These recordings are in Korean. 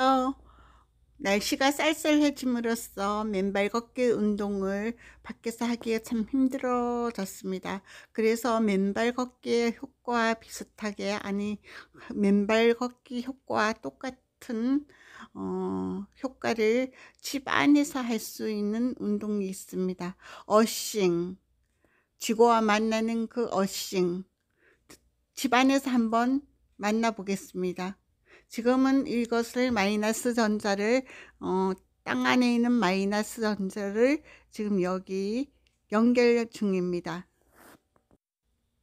어, 날씨가 쌀쌀해짐으로써 맨발 걷기 운동을 밖에서 하기에 참 힘들어졌습니다. 그래서 맨발 걷기의 효과와 비슷하게 아니 맨발 걷기 효과와 똑같은 어, 효과를 집 안에서 할 수 있는 운동이 있습니다. 어싱 지구와 만나는 그 어싱 집 안에서 한번 만나보겠습니다. 지금은 이것을 마이너스 전자를 어, 땅 안에 있는 마이너스 전자를 지금 여기 연결 중입니다.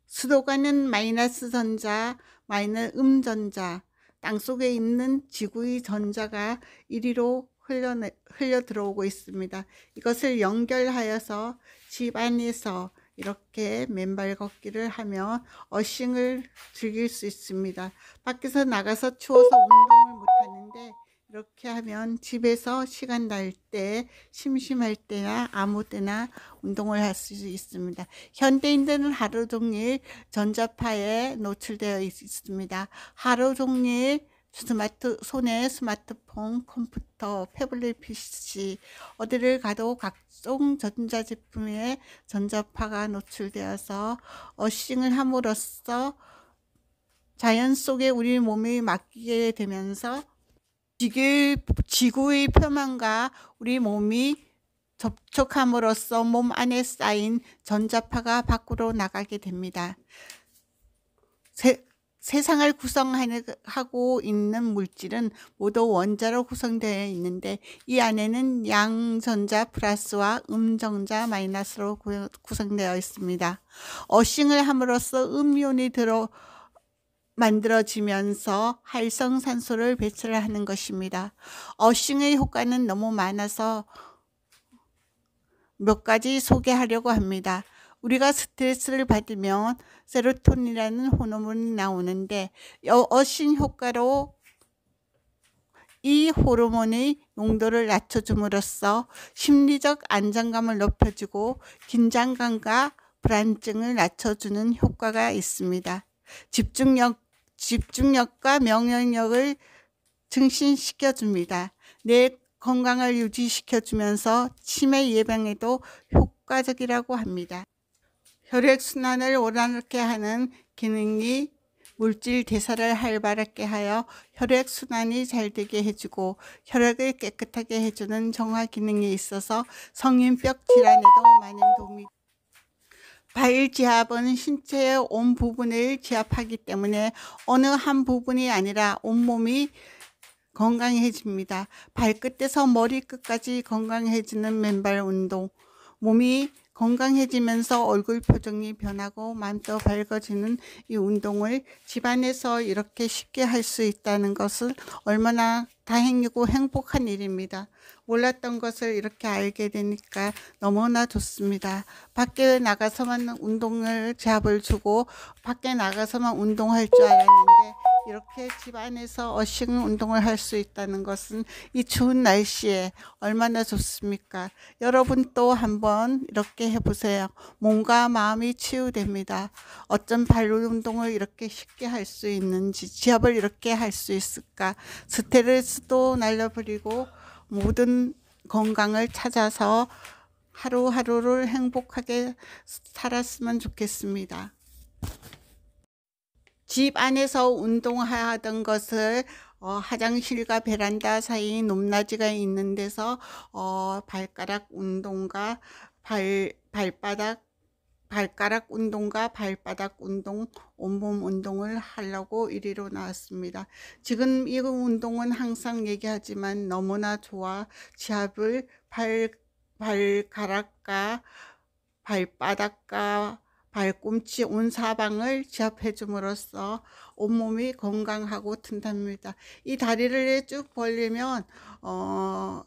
수도관은 마이너스 전자, 마이너 음 전자, 땅 속에 있는 지구의 전자가 이리로 흘려 흘려 들어오고 있습니다. 이것을 연결하여서 집 안에서 이렇게 맨발 걷기를 하면 어싱을 즐길 수 있습니다. 밖에서 나가서 추워서 운동을 못하는데 이렇게 하면 집에서 시간 날때 심심할 때나 아무 때나 운동을 할 수 있습니다. 현대인들은 하루 종일 전자파에 노출되어 있습니다. 하루 종일 스마트 손에 스마트폰, 컴퓨터, 태블릿 PC 어디를 가도 각종 전자제품에 전자파가 노출되어서 어싱을 함으로써 자연 속에 우리 몸이 맡기게 되면서 지구의, 지구의 표면과 우리 몸이 접촉함으로써 몸 안에 쌓인 전자파가 밖으로 나가게 됩니다. 세상을 구성하고 있는 물질은 모두 원자로 구성되어 있는데 이 안에는 양전자 플러스와 음전자 마이너스로 구성되어 있습니다. 어싱을 함으로써 음이온이 들어 만들어지면서 활성산소를 배출 하는 것입니다. 어싱의 효과는 너무 많아서 몇 가지 소개하려고 합니다. 우리가 스트레스를 받으면 세로토닌이라는 호르몬이 나오는데 어신 효과로 이 호르몬의 농도를 낮춰줌으로써 심리적 안정감을 높여주고 긴장감과 불안증을 낮춰주는 효과가 있습니다. 집중력, 집중력과 명령력을 증신시켜 줍니다. 내 건강을 유지시켜 주면서 치매 예방에도 효과적이라고 합니다. 혈액순환을 원활하게 하는 기능이 물질 대사를 활발하게 하여 혈액순환이 잘 되게 해주고 혈액을 깨끗하게 해주는 정화 기능이 있어서 성인병 질환에도 많은 도움이 바일 지압은 신체의 온 부분을 지압하기 때문에 어느 한 부분이 아니라 온몸이 건강해집니다. 발끝에서 머리끝까지 건강해지는 맨발 운동, 몸이 건강해지면서 얼굴 표정이 변하고 마음도 밝아지는 이 운동을 집안에서 이렇게 쉽게 할 수 있다는 것은 얼마나 다행이고 행복한 일입니다. 몰랐던 것을 이렇게 알게 되니까 너무나 좋습니다. 밖에 나가서만 운동을 제압을 주고 밖에 나가서만 운동할 줄 알았는데 이렇게 집 안에서 어싱 운동을 할 수 있다는 것은 이 추운 날씨에 얼마나 좋습니까? 여러분 또 한번 이렇게 해보세요. 몸과 마음이 치유됩니다. 어쩜 발 운동을 이렇게 쉽게 할 수 있는지, 지압을 이렇게 할 수 있을까? 스트레스도 날려버리고 모든 건강을 찾아서 하루하루를 행복하게 살았으면 좋겠습니다. 집 안에서 운동하던 것을 어, 화장실과 베란다 사이 높낮이가 있는 데서 어, 발가락 운동과 발, 발바닥 발가락 운동과 발바닥 운동, 온몸 운동을 하려고 이리로 나왔습니다. 지금 이 운동은 항상 얘기하지만 너무나 좋아 지압을 발, 발가락과 발바닥과 발꿈치 온 사방을 지압해 줌으로써 온몸이 건강하고 튼답니다이 다리를 쭉 벌리면 어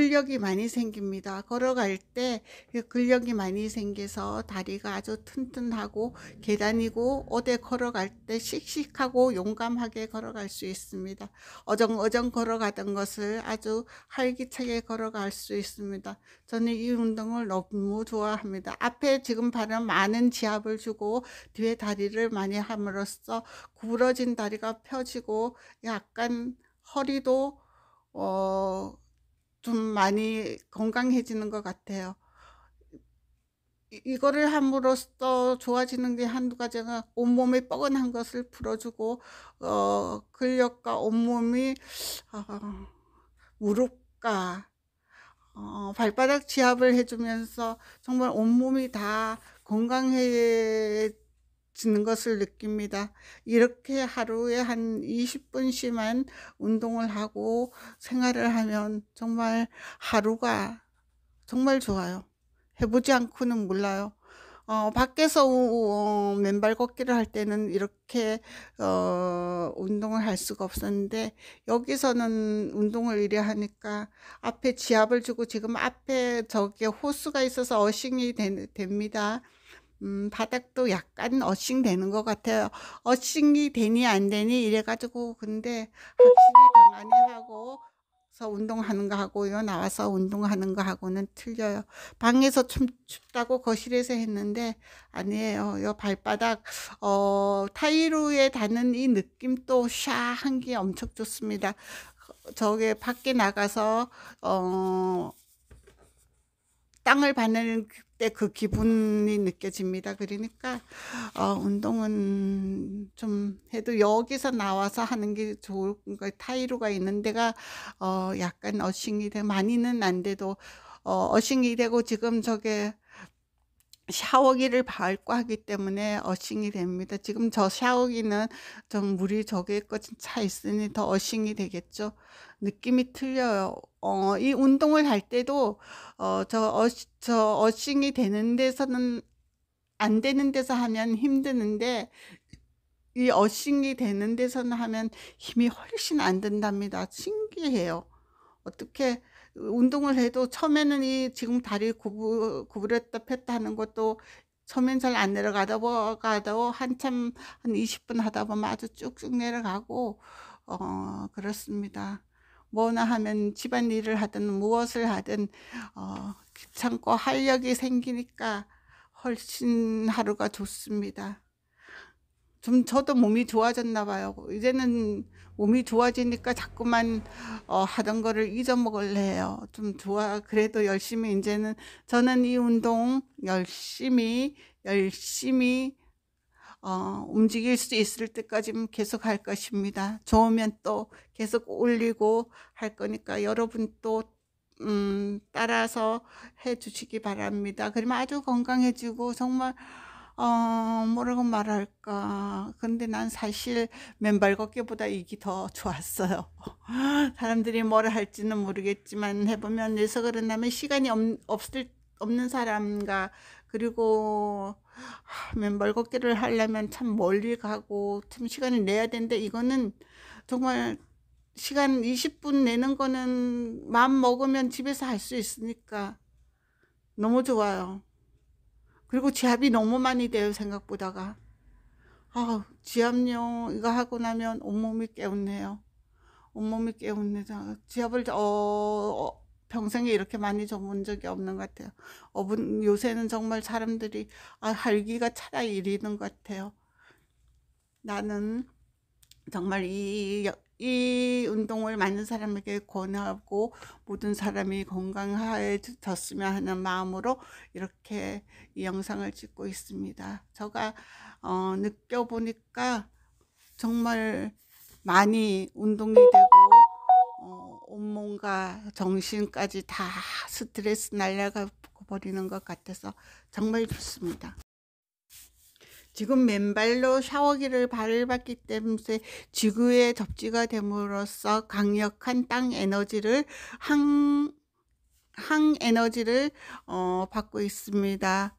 근력이 많이 생깁니다. 걸어갈 때 그 근력이 많이 생겨서 다리가 아주 튼튼하고 계단이고 어디 걸어갈 때 씩씩하고 용감하게 걸어갈 수 있습니다. 어정어정 걸어가던 것을 아주 활기차게 걸어갈 수 있습니다. 저는 이 운동을 너무 좋아합니다. 앞에 지금 발은 많은 지압을 주고 뒤에 다리를 많이 함으로써 구부러진 다리가 펴지고 약간 허리도 어, 많이 건강해지는 것 같아요. 이거를 함으로써 좋아지는 게 한두 가지가 온몸의 뻐근한 것을 풀어주고 어, 근력과 온몸이 어, 무릎과 어, 발바닥 지압을 해주면서 정말 온몸이 다 건강해 지는 것을 느낍니다. 이렇게 하루에 한 20분씩만 운동을 하고 생활을 하면 정말 하루가 정말 좋아요. 해보지 않고는 몰라요. 어, 밖에서 어, 맨발 걷기를 할 때는 이렇게 어, 운동을 할 수가 없었는데 여기서는 운동을 이래 하니까 앞에 지압을 주고 지금 앞에 저게 호수가 있어서 어싱이 되, 됩니다. 음, 바닥도 약간 어싱 되는 것 같아요. 어싱이 되니 안 되니 이래가지고 근데 확실히 방안이 하고 서 운동하는 거 하고요 나와서 운동하는 거 하고는 틀려요. 방에서 좀 춥다고 거실에서 했는데 아니에요. 요 발바닥 어타이로에 닿는 이 느낌도 샤한 게 엄청 좋습니다. 저게 밖에 나가서 어 땅을 받는 때그 기분이 느껴집니다. 그러니까 어, 운동은 좀 해도 여기서 나와서 하는 게 좋을 거타이루가 있는 데가 어, 약간 어싱이 돼 많이는 안 돼도 어, 어싱이 되고 지금 저게 샤워기를 밟고 하기 때문에 어싱이 됩니다. 지금 저 샤워기는 좀 물이 저기 꺼진 차 있으니 더 어싱이 되겠죠. 느낌이 틀려요. 어, 이 운동을 할 때도 어, 저, 어, 저 어싱이 되는 데서는 안 되는 데서 하면 힘드는데 이 어싱이 되는 데서는 하면 힘이 훨씬 안 든답니다. 신기해요. 어떻게 운동을 해도 처음에는 이 지금 다리 구부, 구부렸다 폈다 하는 것도 처음엔 잘 안 내려가다 보가도 한참 한 20분 하다 보면 아주 쭉쭉 내려가고 어 그렇습니다. 뭐나 하면 집안 일을 하든 무엇을 하든 어 귀찮고 활력이 생기니까 훨씬 하루가 좋습니다. 좀 저도 몸이 좋아졌나 봐요. 이제는 몸이 좋아지니까 자꾸만 어, 하던 거를 잊어먹을래요. 좀 좋아 그래도 열심히 이제는 저는 이 운동 열심히 열심히 어, 움직일 수 있을 때까지 계속 할 것입니다. 좋으면 또 계속 올리고 할 거니까 여러분 또 음, 따라서 해 주시기 바랍니다. 그러면 아주 건강해지고 정말 어, 뭐라고 말할까. 근데 난 사실 맨발 걷기보다 이게 더 좋았어요. 사람들이 뭐라 할지는 모르겠지만 해보면 내서 그런다면 시간이 없, 없을, 없는 사람과 그리고 맨발 걷기를 하려면 참 멀리 가고 참 시간을 내야 되는데 이거는 정말 시간 20분 내는 거는 마음 먹으면 집에서 할 수 있으니까 너무 좋아요. 그리고 지압이 너무 많이 돼요 생각보다가 아 지압용 이거 하고 나면 온몸이 깨운네요 온몸이 깨운네요 지압을 어, 어, 평생에 이렇게 많이 접은 적이 없는 것 같아요 어 요새는 정말 사람들이 아 활기가 차라리 이리는 것 같아요 나는 정말 이, 이 운동을 많은 사람에게 권하고 모든 사람이 건강해졌으면 하는 마음으로 이렇게 이 영상을 찍고 있습니다. 제가 어, 느껴보니까 정말 많이 운동이 되고 어, 온몸과 정신까지 다 스트레스 날려가 버리는 것 같아서 정말 좋습니다. 지금 맨발로 샤워기를 발을받기 때문에 지구의 접지가 됨으로써 강력한 땅 에너지를 항, 항 에너지를 어, 받고 있습니다.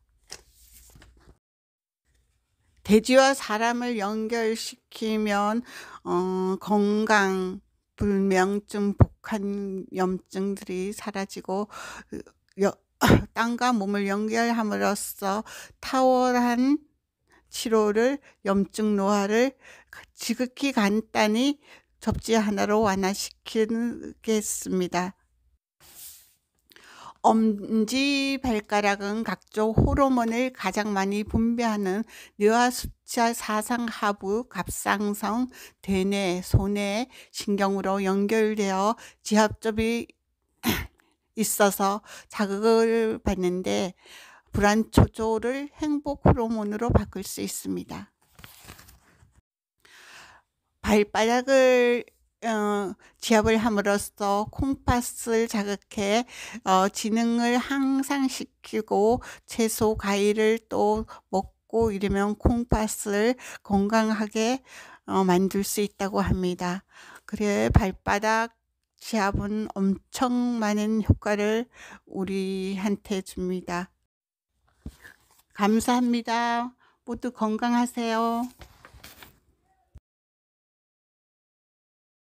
돼지와 사람을 연결시키면 어, 건강, 불면증, 복합염증들이 사라지고 땅과 몸을 연결함으로써 탁월한 치료를 염증 노화를 지극히 간단히 접지 하나로 완화시키겠습니다. 엄지 발가락은 각종 호르몬을 가장 많이 분비하는 뇌와 수차 사상 하부, 갑상선, 대뇌, 손해 신경으로 연결되어 지압접이 있어서 자극을 받는데 불안 조절을 행복 호르몬으로 바꿀 수 있습니다. 발바닥을 어, 지압을 함으로써 콩팥을 자극해 어, 지능을 향상시키고 채소 과일을 또 먹고 이러면 콩팥을 건강하게 어, 만들 수 있다고 합니다. 그래 발바닥 지압은 엄청 많은 효과를 우리한테 줍니다. 감사합니다. 모두 건강하세요.